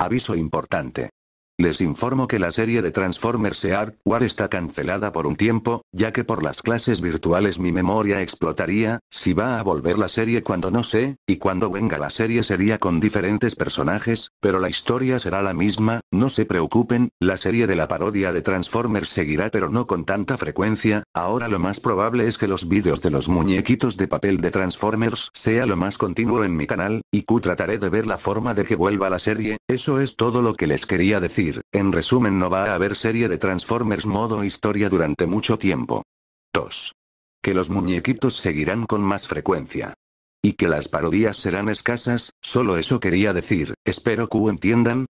Aviso importante. Les informo que la serie de Transformers e Art War está cancelada por un tiempo, ya que por las clases virtuales mi memoria explotaría, si va a volver la serie cuando no sé, y cuando venga la serie sería con diferentes personajes, pero la historia será la misma, no se preocupen, la serie de la parodia de Transformers seguirá pero no con tanta frecuencia, ahora lo más probable es que los vídeos de los muñequitos de papel de Transformers sea lo más continuo en mi canal, y Q trataré de ver la forma de que vuelva la serie, eso es todo lo que les quería decir en resumen no va a haber serie de Transformers modo historia durante mucho tiempo. 2. Que los muñequitos seguirán con más frecuencia. Y que las parodias serán escasas, solo eso quería decir, espero que entiendan,